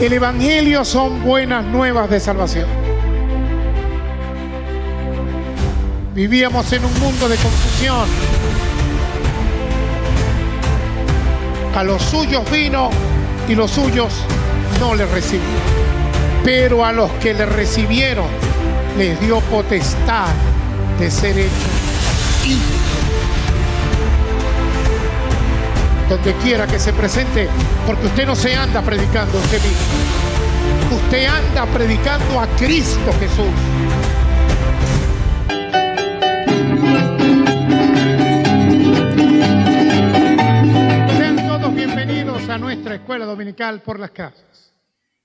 El Evangelio son buenas nuevas de salvación. Vivíamos en un mundo de confusión. A los suyos vino y los suyos no le recibieron. Pero a los que le recibieron les dio potestad de ser hechos donde quiera que se presente, porque usted no se anda predicando a usted mismo. Usted anda predicando a Cristo Jesús. Sean todos bienvenidos a nuestra Escuela Dominical por las Casas.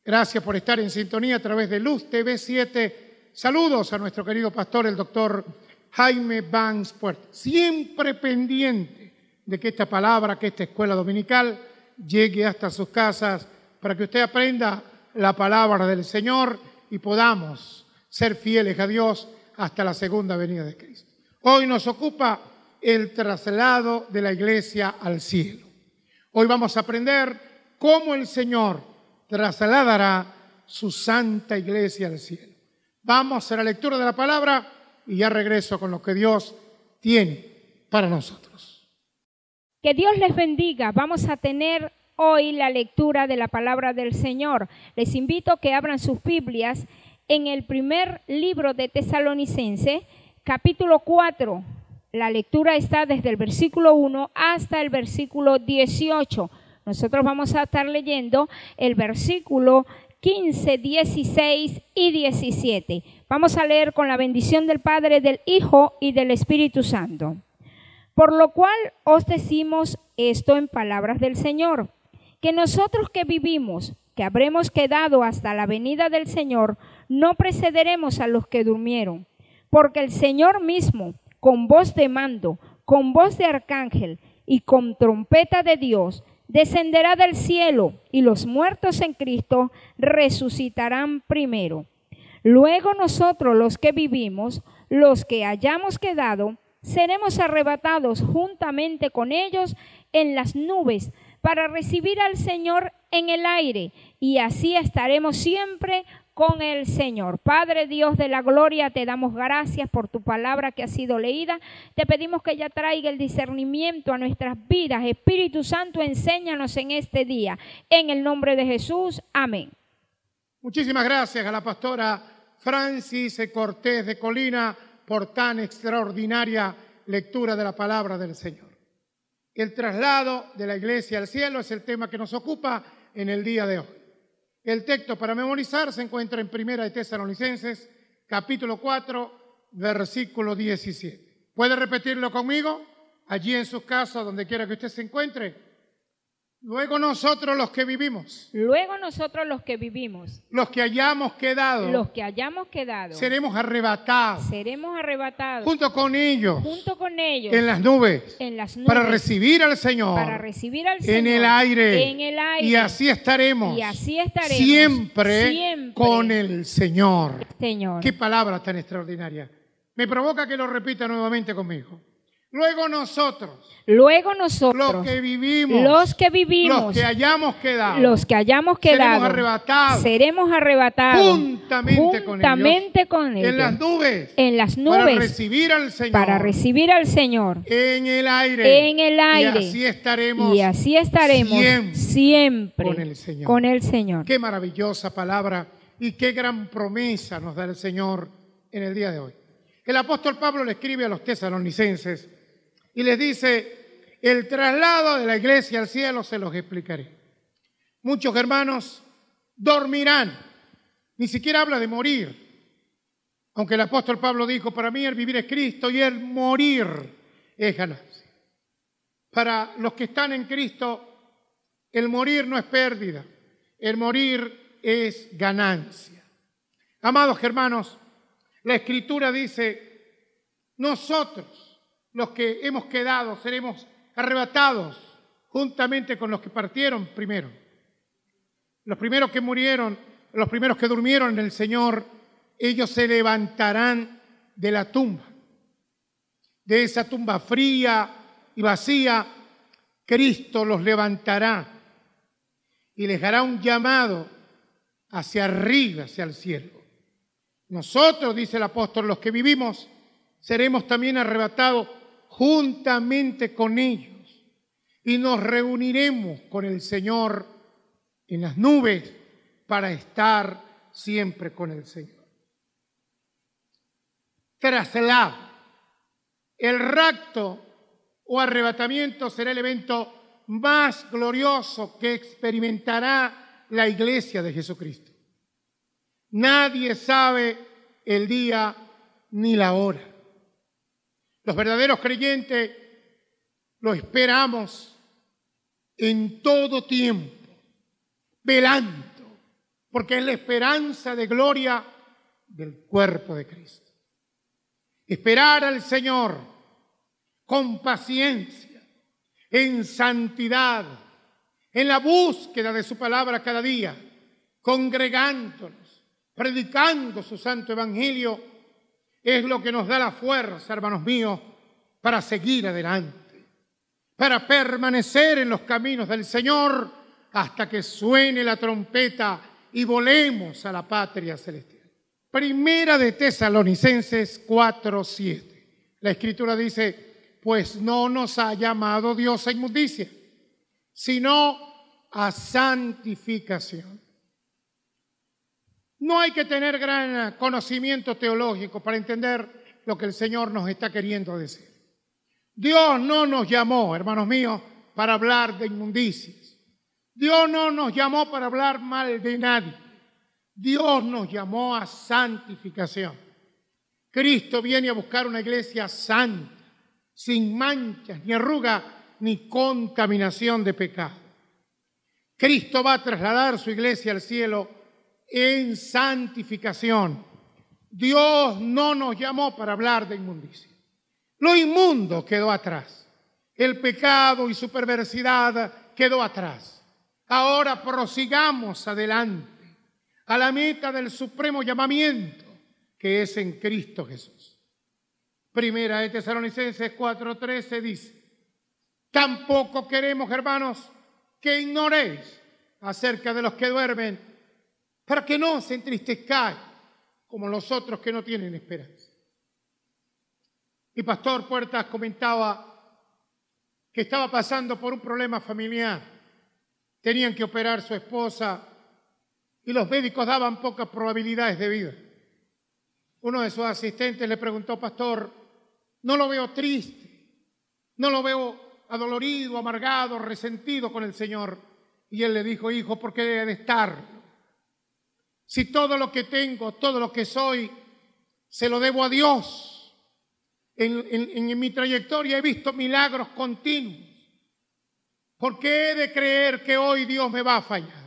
Gracias por estar en sintonía a través de Luz TV7. Saludos a nuestro querido pastor, el doctor Jaime Banks Siempre pendiente de que esta palabra, que esta escuela dominical llegue hasta sus casas para que usted aprenda la palabra del Señor y podamos ser fieles a Dios hasta la segunda venida de Cristo. Hoy nos ocupa el traslado de la iglesia al cielo. Hoy vamos a aprender cómo el Señor trasladará su santa iglesia al cielo. Vamos a la lectura de la palabra y ya regreso con lo que Dios tiene para nosotros. Que Dios les bendiga. Vamos a tener hoy la lectura de la palabra del Señor. Les invito a que abran sus Biblias en el primer libro de Tesalonicense, capítulo 4. La lectura está desde el versículo 1 hasta el versículo 18. Nosotros vamos a estar leyendo el versículo 15, 16 y 17. Vamos a leer con la bendición del Padre, del Hijo y del Espíritu Santo. Por lo cual os decimos esto en palabras del Señor, que nosotros que vivimos, que habremos quedado hasta la venida del Señor, no precederemos a los que durmieron, porque el Señor mismo, con voz de mando, con voz de arcángel y con trompeta de Dios, descenderá del cielo y los muertos en Cristo resucitarán primero. Luego nosotros los que vivimos, los que hayamos quedado, seremos arrebatados juntamente con ellos en las nubes para recibir al Señor en el aire y así estaremos siempre con el Señor. Padre Dios de la gloria, te damos gracias por tu palabra que ha sido leída. Te pedimos que ella traiga el discernimiento a nuestras vidas. Espíritu Santo, enséñanos en este día. En el nombre de Jesús, amén. Muchísimas gracias a la pastora Francis Cortés de Colina por tan extraordinaria lectura de la palabra del Señor. El traslado de la iglesia al cielo es el tema que nos ocupa en el día de hoy. El texto para memorizar se encuentra en Primera de Tesalonicenses, capítulo 4, versículo 17. ¿Puede repetirlo conmigo? Allí en sus casas, donde quiera que usted se encuentre, Luego nosotros los que vivimos. Luego nosotros los que vivimos. Los que hayamos quedado. Los que hayamos quedado. Seremos arrebatados. Seremos arrebatados. Junto con ellos. Junto con ellos. En las nubes. Para recibir al Señor. Para recibir al Señor. En el aire. En el aire. Y así estaremos. Y así estaremos. Siempre, con el Señor. Señor. Qué palabra tan extraordinaria. Me provoca que lo repita nuevamente conmigo. Luego nosotros. Luego nosotros. Los que vivimos. Los que vivimos. Los que hayamos quedado. Los que hayamos quedado. Seremos arrebatados. juntamente, con, ellos, En las nubes. Para recibir al Señor. Para recibir al Señor. En el aire. En el aire. Y así estaremos. Y así estaremos siempre, con, el Señor. con el Señor. Qué maravillosa palabra y qué gran promesa nos da el Señor en el día de hoy. El apóstol Pablo le escribe a los tesalonicenses y les dice, el traslado de la iglesia al cielo se los explicaré. Muchos hermanos dormirán, ni siquiera habla de morir. Aunque el apóstol Pablo dijo, para mí el vivir es Cristo y el morir es ganancia. Para los que están en Cristo, el morir no es pérdida, el morir es ganancia. Amados hermanos, la escritura dice, nosotros los que hemos quedado seremos arrebatados juntamente con los que partieron primero. Los primeros que murieron, los primeros que durmieron en el Señor, ellos se levantarán de la tumba, de esa tumba fría y vacía. Cristo los levantará y les hará un llamado hacia arriba, hacia el cielo. Nosotros, dice el apóstol, los que vivimos, seremos también arrebatados juntamente con ellos y nos reuniremos con el Señor en las nubes para estar siempre con el Señor. Tras El rapto o arrebatamiento será el evento más glorioso que experimentará la iglesia de Jesucristo. Nadie sabe el día ni la hora. Los verdaderos creyentes lo esperamos en todo tiempo, velando, porque es la esperanza de gloria del cuerpo de Cristo. Esperar al Señor con paciencia, en santidad, en la búsqueda de su palabra cada día, congregándonos, predicando su santo evangelio es lo que nos da la fuerza, hermanos míos, para seguir adelante, para permanecer en los caminos del Señor hasta que suene la trompeta y volemos a la patria celestial. Primera de Tesalonicenses 4:7. La escritura dice, pues no nos ha llamado Dios a inmundicia, sino a santificación. No hay que tener gran conocimiento teológico para entender lo que el Señor nos está queriendo decir. Dios no nos llamó, hermanos míos, para hablar de inmundicias. Dios no nos llamó para hablar mal de nadie. Dios nos llamó a santificación. Cristo viene a buscar una iglesia santa, sin manchas, ni arruga, ni contaminación de pecado. Cristo va a trasladar su iglesia al cielo en santificación. Dios no nos llamó para hablar de inmundicia. Lo inmundo quedó atrás. El pecado y su perversidad quedó atrás. Ahora prosigamos adelante a la meta del supremo llamamiento que es en Cristo Jesús. Primera de Tesalonicenses 4:13 dice, tampoco queremos, hermanos, que ignoréis acerca de los que duermen para que no se entristezca como los otros que no tienen esperanza. Y pastor Puertas comentaba que estaba pasando por un problema familiar. Tenían que operar su esposa y los médicos daban pocas probabilidades de vida. Uno de sus asistentes le preguntó, pastor, no lo veo triste, no lo veo adolorido, amargado, resentido con el Señor. Y él le dijo, hijo, qué debe de estar? Si todo lo que tengo, todo lo que soy, se lo debo a Dios. En, mi trayectoria he visto milagros continuos. ¿Por qué he de creer que hoy Dios me va a fallar?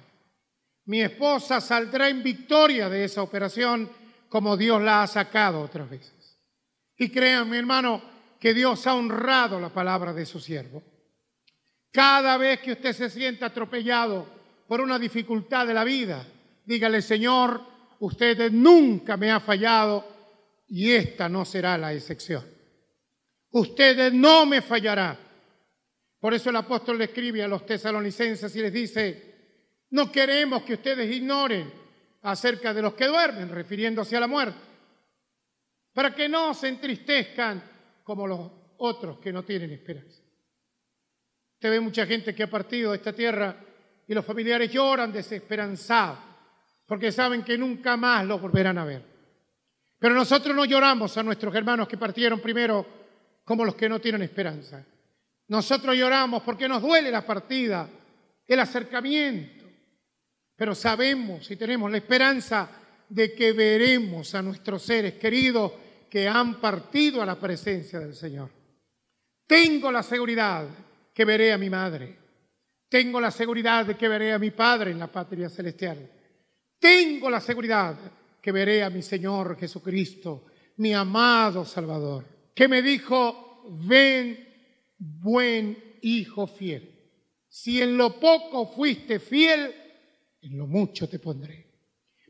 Mi esposa saldrá en victoria de esa operación como Dios la ha sacado otras veces. Y créanme, hermano, que Dios ha honrado la palabra de su siervo. Cada vez que usted se sienta atropellado por una dificultad de la vida, Dígale, Señor, usted nunca me ha fallado y esta no será la excepción. Usted no me fallará. Por eso el apóstol le escribe a los tesalonicenses y les dice, no queremos que ustedes ignoren acerca de los que duermen, refiriéndose a la muerte, para que no se entristezcan como los otros que no tienen esperanza. Usted ve mucha gente que ha partido de esta tierra y los familiares lloran desesperanzados porque saben que nunca más los volverán a ver. Pero nosotros no lloramos a nuestros hermanos que partieron primero como los que no tienen esperanza. Nosotros lloramos porque nos duele la partida, el acercamiento, pero sabemos y tenemos la esperanza de que veremos a nuestros seres queridos que han partido a la presencia del Señor. Tengo la seguridad que veré a mi madre. Tengo la seguridad de que veré a mi padre en la patria celestial. Tengo la seguridad que veré a mi Señor Jesucristo, mi amado Salvador, que me dijo, ven buen hijo fiel. Si en lo poco fuiste fiel, en lo mucho te pondré.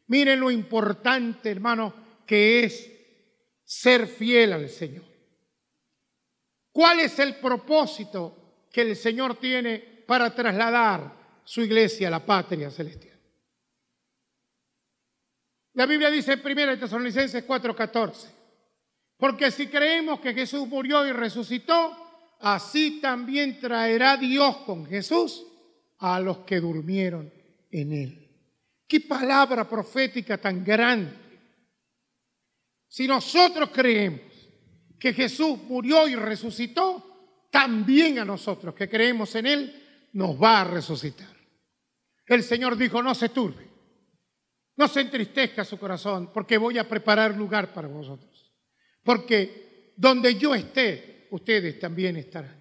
Miren lo importante, hermano, que es ser fiel al Señor. ¿Cuál es el propósito que el Señor tiene para trasladar su iglesia a la patria celestial? La Biblia dice en 1 Tesalonicenses 4:14, porque si creemos que Jesús murió y resucitó, así también traerá Dios con Jesús a los que durmieron en él. Qué palabra profética tan grande. Si nosotros creemos que Jesús murió y resucitó, también a nosotros que creemos en él nos va a resucitar. El Señor dijo, no se turbe no se entristezca su corazón, porque voy a preparar lugar para vosotros. Porque donde yo esté, ustedes también estarán.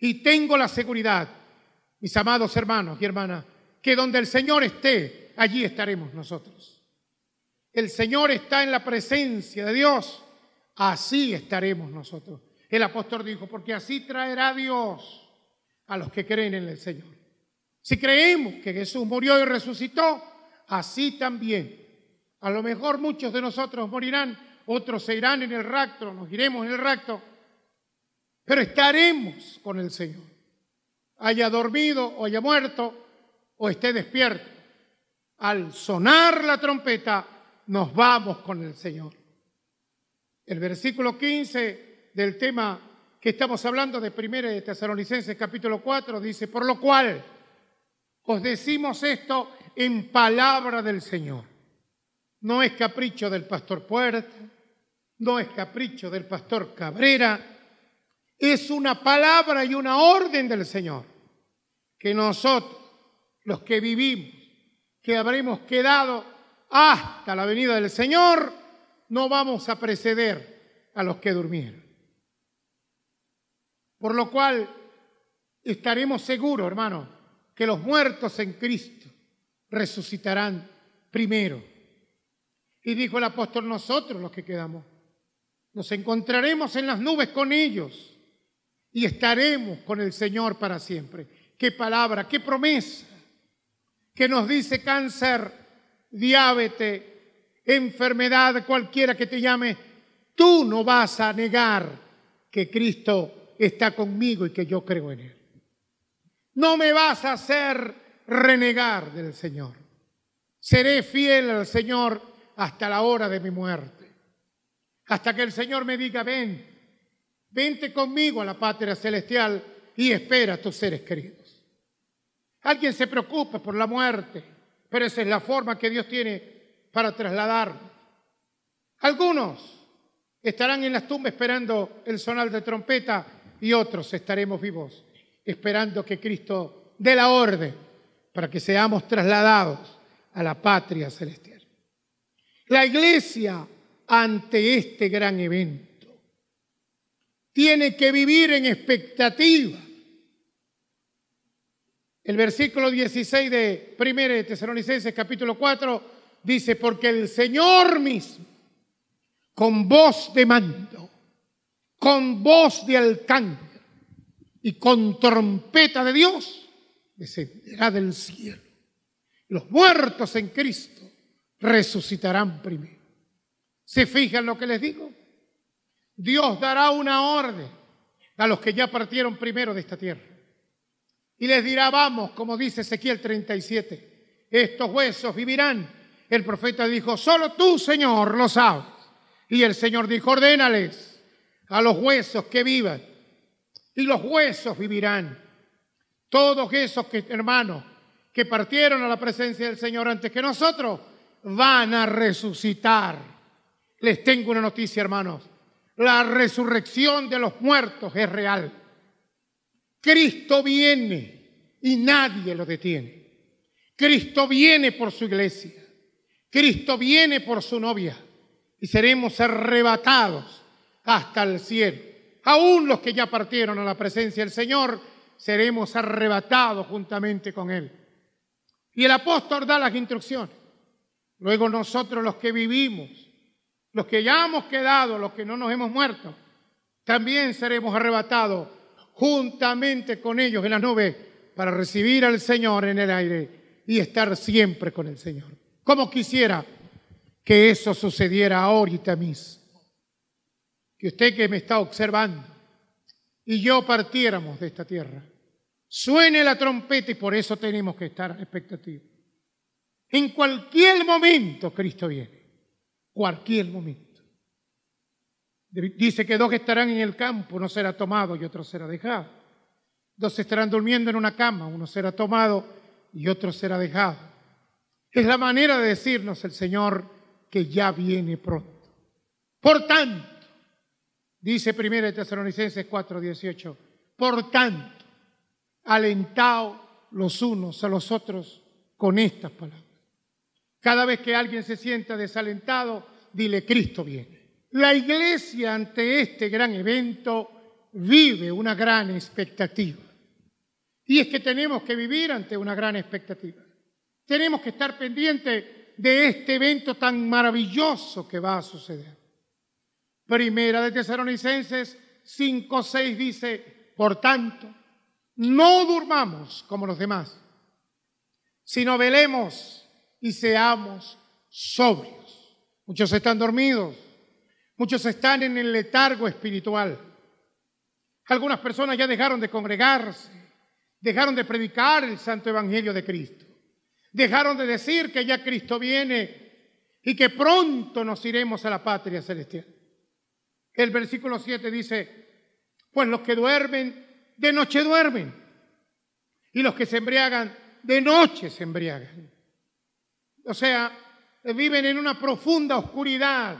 Y tengo la seguridad, mis amados hermanos y hermanas, que donde el Señor esté, allí estaremos nosotros. El Señor está en la presencia de Dios, así estaremos nosotros. El apóstol dijo, porque así traerá Dios a los que creen en el Señor. Si creemos que Jesús murió y resucitó, así también. A lo mejor muchos de nosotros morirán, otros se irán en el rapto, nos iremos en el rapto, pero estaremos con el Señor. Haya dormido o haya muerto o esté despierto. Al sonar la trompeta, nos vamos con el Señor. El versículo 15 del tema que estamos hablando de primera de Tesalonicenses capítulo 4 dice, por lo cual os decimos esto en palabra del Señor. No es capricho del pastor Puerta, no es capricho del pastor Cabrera, es una palabra y una orden del Señor que nosotros, los que vivimos, que habremos quedado hasta la venida del Señor, no vamos a preceder a los que durmieron. Por lo cual estaremos seguros, hermano, que los muertos en Cristo resucitarán primero. Y dijo el apóstol, nosotros los que quedamos, nos encontraremos en las nubes con ellos y estaremos con el Señor para siempre. Qué palabra, qué promesa que nos dice cáncer, diabetes, enfermedad, cualquiera que te llame, tú no vas a negar que Cristo está conmigo y que yo creo en Él. No me vas a hacer renegar del Señor. Seré fiel al Señor hasta la hora de mi muerte. Hasta que el Señor me diga, ven, vente conmigo a la patria celestial y espera a tus seres queridos. Alguien se preocupa por la muerte, pero esa es la forma que Dios tiene para trasladar. Algunos estarán en las tumbas esperando el sonal de trompeta y otros estaremos vivos esperando que Cristo dé la orden para que seamos trasladados a la patria celestial. La iglesia ante este gran evento tiene que vivir en expectativa. El versículo 16 de 1 de Tesalonicenses capítulo 4 dice, porque el Señor mismo, con voz de mando, con voz de alcance... y con trompeta de Dios, descenderá del cielo. Los muertos en Cristo resucitarán primero. ¿Se fijan lo que les digo? Dios dará una orden a los que ya partieron primero de esta tierra. Y les dirá, vamos, como dice Ezequiel 37, estos huesos vivirán. El profeta dijo, solo tú, Señor, lo sabes. Y el Señor dijo, ordénales a los huesos que vivan. Y los huesos vivirán. Todos esos hermanos que partieron a la presencia del Señor antes que nosotros van a resucitar. Les tengo una noticia, hermanos. La resurrección de los muertos es real. Cristo viene y nadie lo detiene. Cristo viene por su iglesia. Cristo viene por su novia y seremos arrebatados hasta el cielo. Aún los que ya partieron a la presencia del Señor seremos arrebatados juntamente con Él. Y el apóstol da las instrucciones. Luego nosotros los que vivimos, los que ya hemos quedado, los que no nos hemos muerto, también seremos arrebatados juntamente con ellos en la nube para recibir al Señor en el aire y estar siempre con el Señor. Como quisiera que eso sucediera ahorita mismo. Que usted que me está observando, y yo partiéramos de esta tierra. Suene la trompeta y por eso tenemos que estar expectativos. En cualquier momento Cristo viene. Cualquier momento. Dice que dos estarán en el campo, uno será tomado y otro será dejado. Dos estarán durmiendo en una cama, uno será tomado y otro será dejado. Es la manera de decirnos el Señor que ya viene pronto. Por tanto, Dice 1 Tesalonicenses 4:18, por tanto, alentaos los unos a los otros con estas palabras. Cada vez que alguien se sienta desalentado, dile, Cristo viene. La iglesia ante este gran evento vive una gran expectativa. Y es que tenemos que vivir ante una gran expectativa. Tenemos que estar pendientes de este evento tan maravilloso que va a suceder. Primera de Tesalonicenses 5.6 dice, por tanto, no durmamos como los demás, sino velemos y seamos sobrios. Muchos están dormidos, muchos están en el letargo espiritual. Algunas personas ya dejaron de congregarse, dejaron de predicar el santo evangelio de Cristo, dejaron de decir que ya Cristo viene y que pronto nos iremos a la patria celestial. El versículo 7 dice, pues los que duermen, de noche duermen. Y los que se embriagan, de noche se embriagan. O sea, viven en una profunda oscuridad,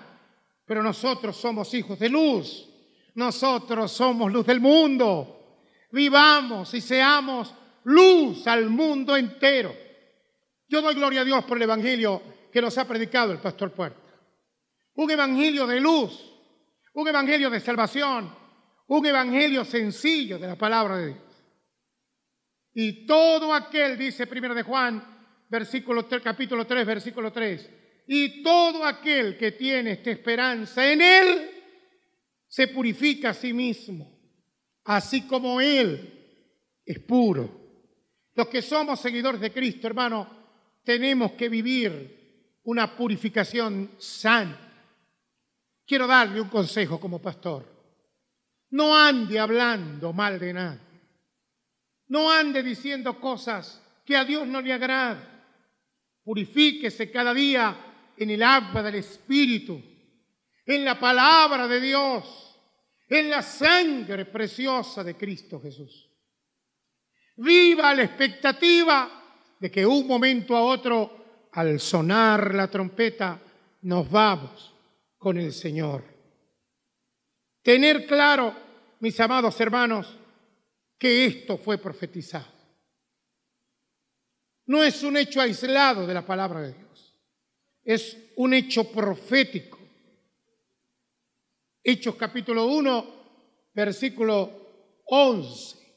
pero nosotros somos hijos de luz. Nosotros somos luz del mundo. Vivamos y seamos luz al mundo entero. Yo doy gloria a Dios por el Evangelio que nos ha predicado el pastor Puerta. Un Evangelio de luz, un evangelio de salvación, un evangelio sencillo de la palabra de Dios. Y todo aquel, dice primero de Juan, versículo 3, capítulo 3, versículo 3, y todo aquel que tiene esta esperanza en Él se purifica a sí mismo, así como Él es puro. Los que somos seguidores de Cristo, hermano, tenemos que vivir una purificación santa Quiero darle un consejo como pastor. No ande hablando mal de nadie. No ande diciendo cosas que a Dios no le agradan. Purifíquese cada día en el agua del Espíritu, en la palabra de Dios, en la sangre preciosa de Cristo Jesús. Viva la expectativa de que un momento a otro, al sonar la trompeta, nos vamos con el Señor. Tener claro, mis amados hermanos, que esto fue profetizado. No es un hecho aislado de la palabra de Dios, es un hecho profético. Hechos capítulo 1, versículo 11,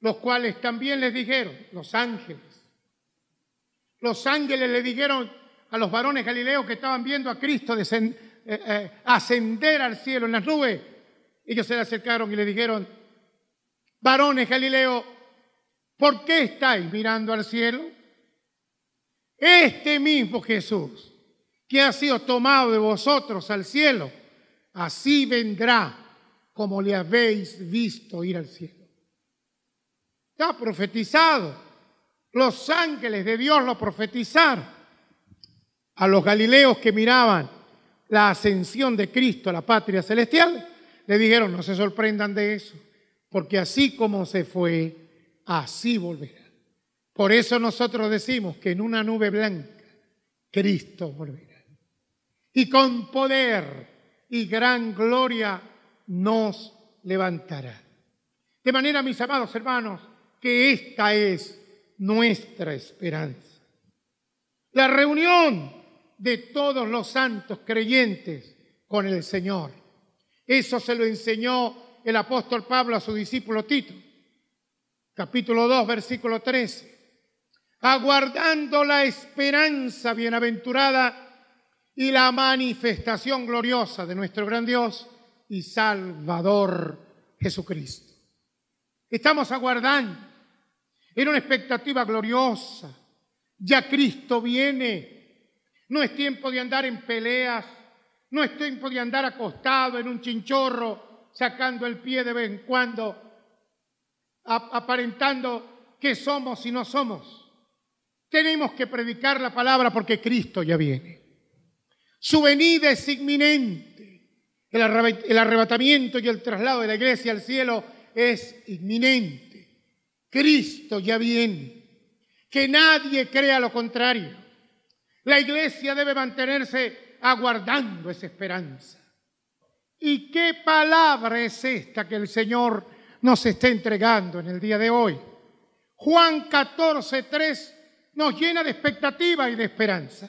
los cuales también les dijeron, los ángeles, los ángeles le dijeron, a los varones galileos que estaban viendo a Cristo eh, eh, ascender al cielo en las nubes. Ellos se le acercaron y le dijeron, varones Galileo, ¿por qué estáis mirando al cielo? Este mismo Jesús que ha sido tomado de vosotros al cielo, así vendrá como le habéis visto ir al cielo. Está profetizado. Los ángeles de Dios lo profetizaron a los galileos que miraban la ascensión de Cristo a la patria celestial, le dijeron, no se sorprendan de eso, porque así como se fue, así volverá. Por eso nosotros decimos que en una nube blanca Cristo volverá. Y con poder y gran gloria nos levantará. De manera, mis amados hermanos, que esta es nuestra esperanza. La reunión de todos los santos creyentes con el Señor. Eso se lo enseñó el apóstol Pablo a su discípulo Tito, capítulo 2, versículo 13, aguardando la esperanza bienaventurada y la manifestación gloriosa de nuestro gran Dios y Salvador Jesucristo. Estamos aguardando, en una expectativa gloriosa, ya Cristo viene no es tiempo de andar en peleas, no es tiempo de andar acostado en un chinchorro, sacando el pie de vez en cuando, aparentando que somos y no somos. Tenemos que predicar la palabra porque Cristo ya viene. Su venida es inminente. El, arrebatamiento y el traslado de la iglesia al cielo es inminente. Cristo ya viene. Que nadie crea lo contrario. La iglesia debe mantenerse aguardando esa esperanza. ¿Y qué palabra es esta que el Señor nos está entregando en el día de hoy? Juan 14, 3 nos llena de expectativa y de esperanza.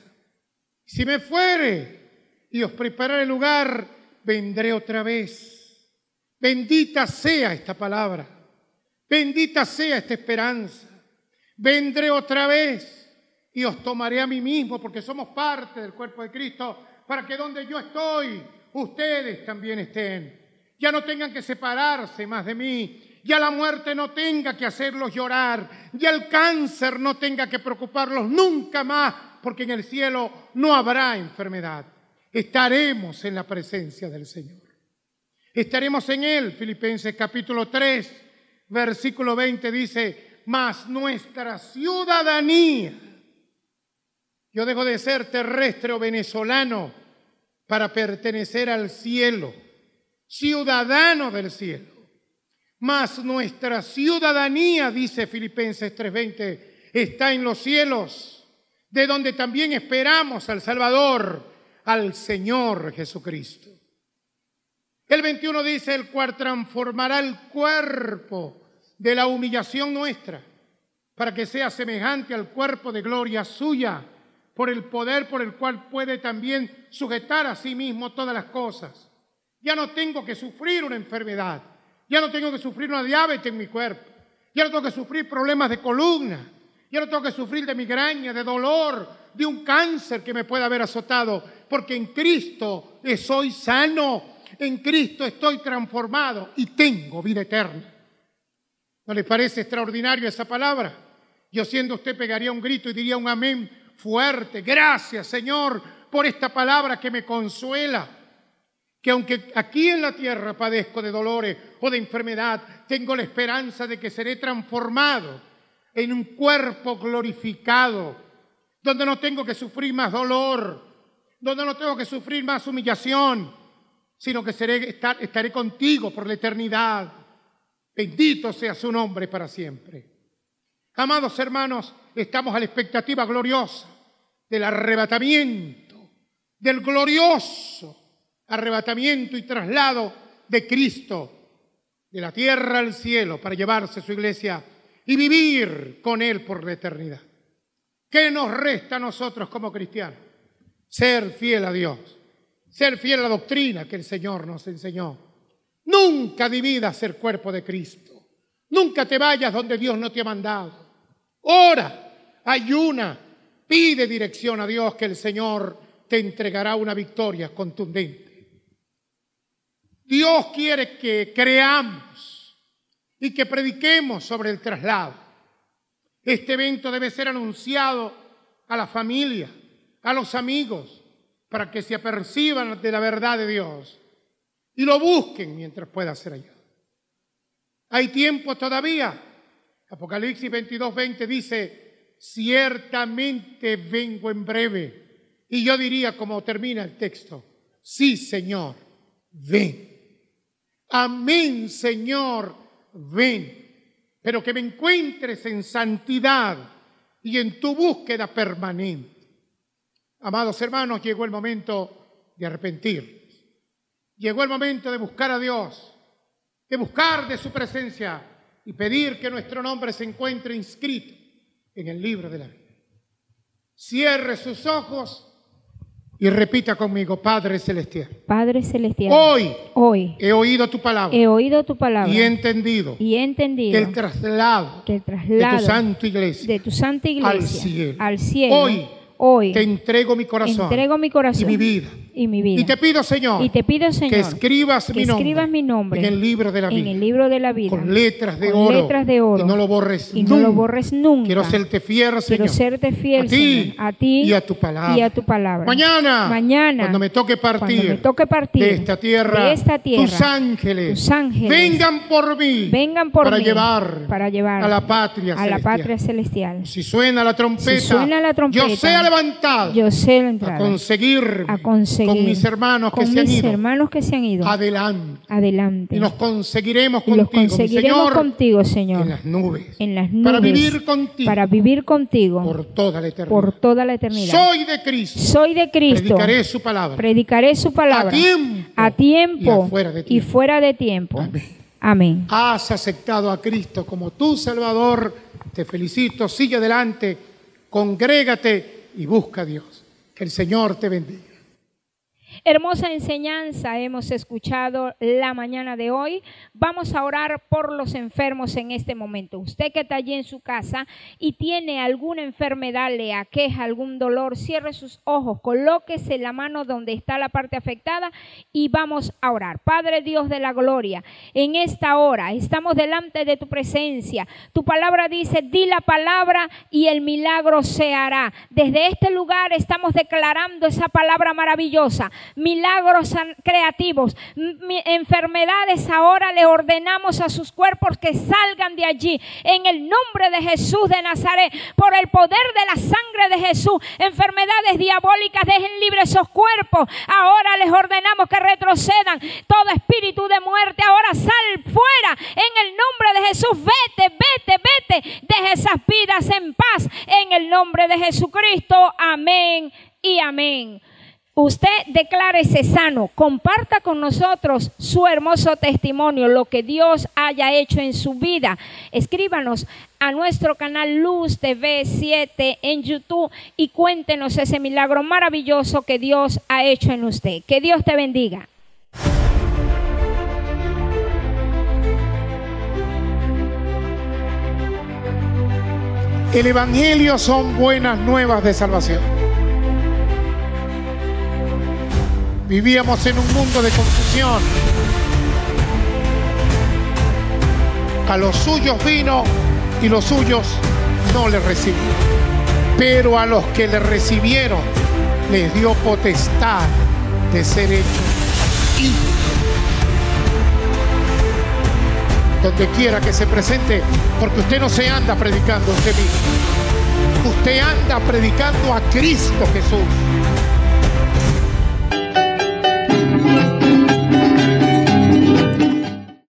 Si me fuere y os prepararé el lugar, vendré otra vez. Bendita sea esta palabra. Bendita sea esta esperanza. Vendré otra vez y os tomaré a mí mismo porque somos parte del cuerpo de Cristo para que donde yo estoy, ustedes también estén. Ya no tengan que separarse más de mí, ya la muerte no tenga que hacerlos llorar, ya el cáncer no tenga que preocuparlos nunca más, porque en el cielo no habrá enfermedad. Estaremos en la presencia del Señor. Estaremos en Él. Filipenses capítulo 3, versículo 20 dice, mas nuestra ciudadanía yo dejo de ser terrestre o venezolano para pertenecer al cielo, ciudadano del cielo. Mas nuestra ciudadanía, dice Filipenses 3:20, está en los cielos, de donde también esperamos al Salvador, al Señor Jesucristo. El 21 dice, el cual transformará el cuerpo de la humillación nuestra para que sea semejante al cuerpo de gloria suya por el poder por el cual puede también sujetar a sí mismo todas las cosas. Ya no tengo que sufrir una enfermedad, ya no tengo que sufrir una diabetes en mi cuerpo, ya no tengo que sufrir problemas de columna, ya no tengo que sufrir de migraña, de dolor, de un cáncer que me pueda haber azotado, porque en Cristo soy sano, en Cristo estoy transformado y tengo vida eterna. ¿No le parece extraordinario esa palabra? Yo siendo usted pegaría un grito y diría un amén fuerte. Gracias, Señor, por esta palabra que me consuela. Que aunque aquí en la tierra padezco de dolores o de enfermedad, tengo la esperanza de que seré transformado en un cuerpo glorificado, donde no tengo que sufrir más dolor, donde no tengo que sufrir más humillación, sino que seré, estaré contigo por la eternidad. Bendito sea su nombre para siempre. Amados hermanos, estamos a la expectativa gloriosa del arrebatamiento, del glorioso arrebatamiento y traslado de Cristo de la tierra al cielo para llevarse su iglesia y vivir con Él por la eternidad. ¿Qué nos resta a nosotros como cristianos? Ser fiel a Dios, ser fiel a la doctrina que el Señor nos enseñó. Nunca dividas el cuerpo de Cristo. Nunca te vayas donde Dios no te ha mandado. Ora, ayuna, pide dirección a Dios que el Señor te entregará una victoria contundente. Dios quiere que creamos y que prediquemos sobre el traslado. Este evento debe ser anunciado a la familia, a los amigos, para que se aperciban de la verdad de Dios y lo busquen mientras pueda ser allá. Hay tiempo todavía Apocalipsis 22, 20 dice, ciertamente vengo en breve. Y yo diría, como termina el texto, sí, Señor, ven. Amén, Señor, ven. Pero que me encuentres en santidad y en tu búsqueda permanente. Amados hermanos, llegó el momento de arrepentir. Llegó el momento de buscar a Dios, de buscar de su presencia y pedir que nuestro nombre se encuentre inscrito en el libro de la vida. Cierre sus ojos y repita conmigo, Padre Celestial. Padre Celestial. Hoy, hoy he oído tu palabra. He oído tu palabra. Y he entendido. Y entendido. Que el traslado, de tu santa iglesia. Al cielo. Hoy, te entrego mi corazón. Entrego mi corazón. Y mi vida y mi vida. Y te pido, Señor, y te pido, que escribas, mi, nombre escribas mi nombre en el libro de la vida. En el libro de la vida con letras de, con oro, letras de oro. Y no lo borres, y nunca. No lo borres nunca. Quiero serte fiel, Señor. Quiero serte fiel, a ti, Señor, a ti y a tu palabra. Y a tu palabra. Mañana, mañana cuando me toque partir, me toque partir de, esta tierra, de esta tierra, tus ángeles, tus ángeles vengan por mí, vengan por para mí, llevar, para llevar a la patria, a la patria celestial. Si suena la trompeta, si suena la trompeta yo sea levantado, yo sé a conseguir, a conseguir con eh, mis hermanos que se han ido. hermanos que se han ido. Adelante. Adelante. Y nos conseguiremos contigo, los conseguiremos contigo, Señor. En las nubes. En las nubes. Para vivir contigo. Para vivir contigo. Por toda la eternidad. Por toda la eternidad. Soy de Cristo. Soy de Cristo. Predicaré su palabra. Predicaré su palabra. A tiempo. A Y fuera de tiempo. Amén. Amén. Has aceptado a Cristo como tu Salvador. Te felicito. Sigue adelante. Congrégate y busca a Dios. Que el Señor te bendiga hermosa enseñanza hemos escuchado la mañana de hoy. Vamos a orar por los enfermos en este momento. Usted que está allí en su casa y tiene alguna enfermedad, le aqueja algún dolor, cierre sus ojos, colóquese la mano donde está la parte afectada y vamos a orar. Padre Dios de la gloria, en esta hora estamos delante de tu presencia. Tu palabra dice, di la palabra y el milagro se hará. Desde este lugar estamos declarando esa palabra maravillosa milagros creativos, enfermedades ahora le ordenamos a sus cuerpos que salgan de allí en el nombre de Jesús de Nazaret, por el poder de la sangre de Jesús, enfermedades diabólicas, dejen libres esos cuerpos, ahora les ordenamos que retrocedan todo espíritu de muerte, ahora sal fuera en el nombre de Jesús, vete, vete, vete, deja esas vidas en paz en el nombre de Jesucristo, amén y amén. Usted declárese sano, comparta con nosotros su hermoso testimonio, lo que Dios haya hecho en su vida. Escríbanos a nuestro canal Luz TV 7 en YouTube y cuéntenos ese milagro maravilloso que Dios ha hecho en usted. Que Dios te bendiga. El Evangelio son buenas nuevas de salvación. Vivíamos en un mundo de confusión. A los suyos vino y los suyos no le recibieron. Pero a los que le recibieron les dio potestad de ser hechos Donde quiera que se presente, porque usted no se anda predicando usted mismo. Usted anda predicando a Cristo Jesús.